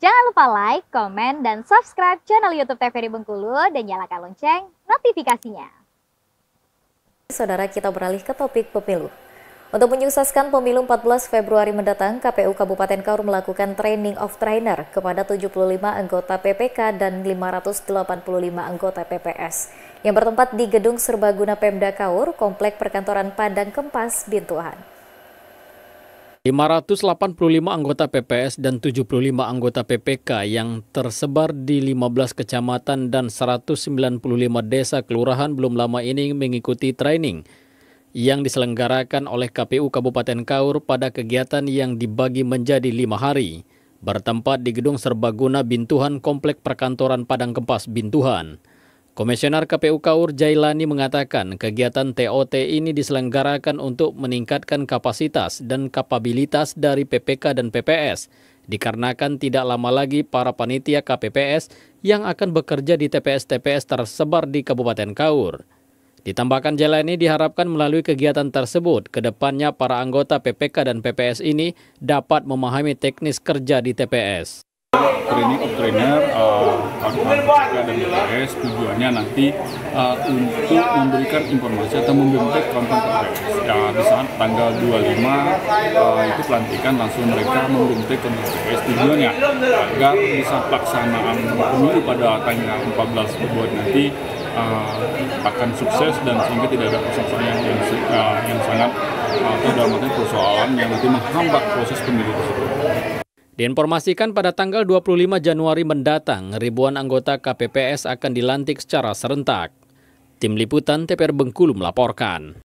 Jangan lupa like, komen, dan subscribe channel YouTube TVRI Bengkulu dan nyalakan lonceng notifikasinya. Saudara kita beralih ke topik pemilu. Untuk menyukseskan pemilu 14 Februari mendatang, KPU Kabupaten Kaur melakukan training of trainer kepada 75 anggota PPK dan 585 anggota PPS yang bertempat di Gedung Serbaguna Pemda Kaur, Komplek Perkantoran Padang Kempas, Bintuhan. 585 anggota PPS dan 75 anggota PPK yang tersebar di 15 kecamatan dan 195 desa kelurahan belum lama ini mengikuti training yang diselenggarakan oleh KPU Kabupaten Kaur pada kegiatan yang dibagi menjadi lima hari, bertempat di Gedung Serbaguna Bintuhan Komplek Perkantoran Padang Kempas Bintuhan. Komisioner KPU Kaur Jailani mengatakan kegiatan TOT ini diselenggarakan untuk meningkatkan kapasitas dan kapabilitas dari PPK dan PPS dikarenakan tidak lama lagi para panitia KPPS yang akan bekerja di TPS-TPS tersebar di Kabupaten Kaur. Ditambahkan jalan ini diharapkan melalui kegiatan tersebut, kedepannya para anggota PPK dan PPS ini dapat memahami teknis kerja di TPS. Training of trainer uh, dan BPS tujuannya nanti uh, untuk memberikan informasi atau membentuk konten PPS. Ya, di saat tanggal 25 uh, eh, itu pelantikan langsung mereka membentuk konten PPS tujuannya agar bisa pelaksanaan pemilu pada tanggal 14 Februari nanti uh, akan sukses dan sehingga tidak ada persoalan yang yang, uh, yang sangat atau dalam persoalan yang nanti menghambat proses pemilu tersebut. Diinformasikan pada tanggal 25 Januari mendatang, ribuan anggota KPPS akan dilantik secara serentak. Tim Liputan TPR Bengkulu melaporkan.